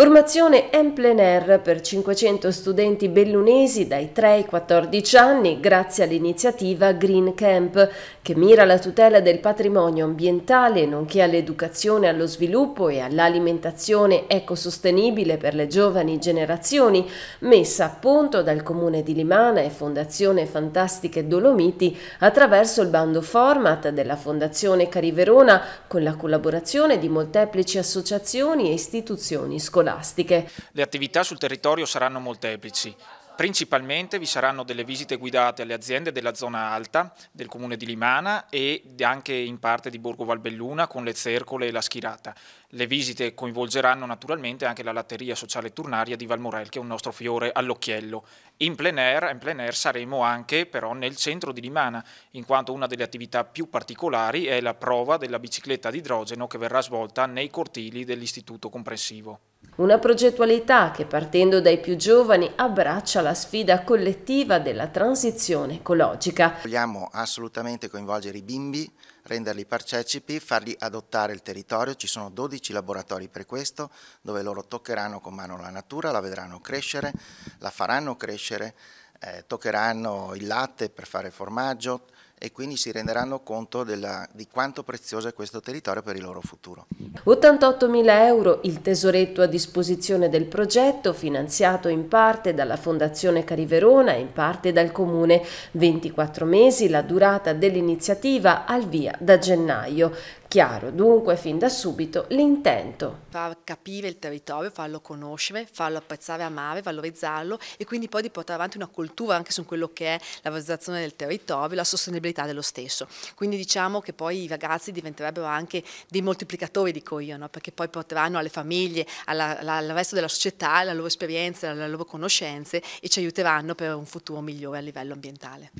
Formazione en plein air per 500 studenti bellunesi dai 3 ai 14 anni grazie all'iniziativa Green Camp che mira alla tutela del patrimonio ambientale nonché all'educazione, allo sviluppo e all'alimentazione ecosostenibile per le giovani generazioni messa a punto dal Comune di Limana e Fondazione Fantastiche Dolomiti attraverso il bando format della Fondazione Cariverona con la collaborazione di molteplici associazioni e istituzioni scolastiche scolastiche. Le attività sul territorio saranno molteplici. Principalmente vi saranno delle visite guidate alle aziende della zona alta del comune di Limana e anche in parte di Borgo Valbelluna con le Zercole e la Schirata. Le visite coinvolgeranno naturalmente anche la latteria sociale turnaria di Valmorel, che è un nostro fiore all'occhiello. In plein, air, in plein air saremo anche però nel centro di Limana, in quanto una delle attività più particolari è la prova della bicicletta ad idrogeno che verrà svolta nei cortili dell'istituto comprensivo. Una progettualità che partendo dai più giovani abbraccia la sfida collettiva della transizione ecologica. Vogliamo assolutamente coinvolgere i bimbi renderli partecipi, farli adottare il territorio, ci sono 12 laboratori per questo, dove loro toccheranno con mano la natura, la vedranno crescere, la faranno crescere, eh, toccheranno il latte per fare formaggio, e quindi si renderanno conto della, di quanto prezioso è questo territorio per il loro futuro. 88.000 euro il tesoretto a disposizione del progetto, finanziato in parte dalla Fondazione Cariverona e in parte dal Comune. 24 mesi la durata dell'iniziativa al via da gennaio. Chiaro dunque fin da subito l'intento. Far capire il territorio, farlo conoscere, farlo apprezzare, amare, valorizzarlo e quindi poi di portare avanti una cultura anche su quello che è la valorizzazione del territorio, la sostenibilità dello stesso. Quindi diciamo che poi i ragazzi diventerebbero anche dei moltiplicatori, dico io, no? perché poi porteranno alle famiglie, alla, alla, al resto della società la loro esperienza, le loro conoscenze e ci aiuteranno per un futuro migliore a livello ambientale.